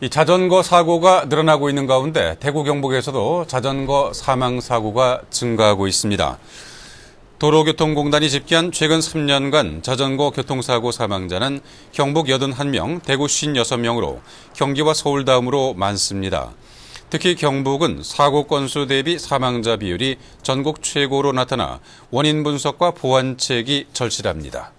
이 자전거 사고가 늘어나고 있는 가운데 대구 경북에서도 자전거 사망 사고가 증가하고 있습니다. 도로교통공단이 집계한 최근 3년간 자전거 교통사고 사망자는 경북 81명, 대구 56명으로 경기와 서울 다음으로 많습니다. 특히 경북은 사고 건수 대비 사망자 비율이 전국 최고로 나타나 원인 분석과 보완책이 절실합니다.